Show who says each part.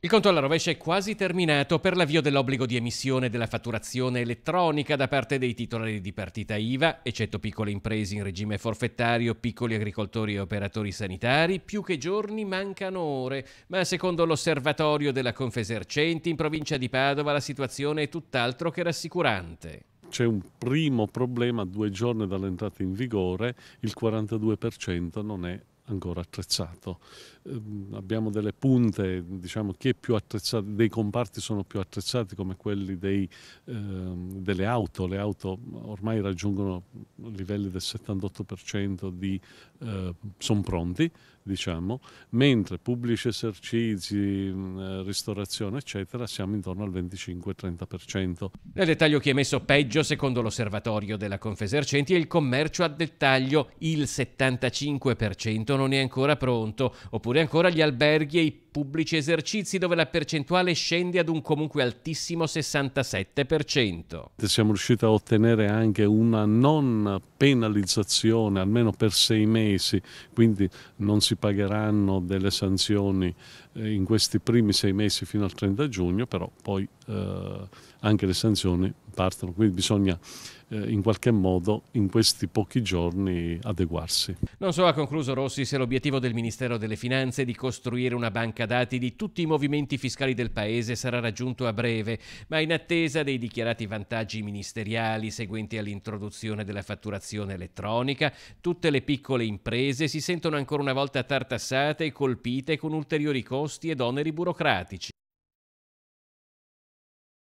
Speaker 1: Il conto alla rovescia è quasi terminato per l'avvio dell'obbligo di emissione della fatturazione elettronica da parte dei titolari di partita IVA, eccetto piccole imprese in regime forfettario, piccoli agricoltori e operatori sanitari. Più che giorni mancano ore, ma secondo l'osservatorio della Confesercenti in provincia di Padova la situazione è tutt'altro che rassicurante
Speaker 2: c'è un primo problema due giorni dall'entrata in vigore, il 42% non è ancora attrezzato. Eh, abbiamo delle punte, diciamo, chi è più attrezzato, dei comparti sono più attrezzati come quelli dei, eh, delle auto, le auto ormai raggiungono livelli del 78% di eh, sono pronti, diciamo, mentre pubblici esercizi, mm, eh, ristorazione, eccetera, siamo intorno al 25-30%. Nel dettaglio
Speaker 1: che è messo peggio, secondo l'osservatorio della Confesercenti, è il commercio a dettaglio, il 75% non è ancora pronto, oppure ancora gli alberghi e i pubblici esercizi dove la percentuale scende ad un comunque altissimo 67%.
Speaker 2: Siamo riusciti a ottenere anche una non penalizzazione almeno per sei mesi, quindi non si pagheranno delle sanzioni eh, in questi primi sei mesi fino al 30 giugno, però poi eh, anche le sanzioni partono, quindi bisogna eh, in qualche modo in questi pochi giorni adeguarsi.
Speaker 1: Non so, ha concluso Rossi se l'obiettivo del Ministero delle Finanze di costruire una banca dati di tutti i movimenti fiscali del Paese sarà raggiunto a breve, ma in attesa dei dichiarati vantaggi ministeriali seguenti all'introduzione della fatturazione elettronica, tutte le piccole imprese si sentono ancora una volta tartassate e colpite con ulteriori costi ed oneri burocratici.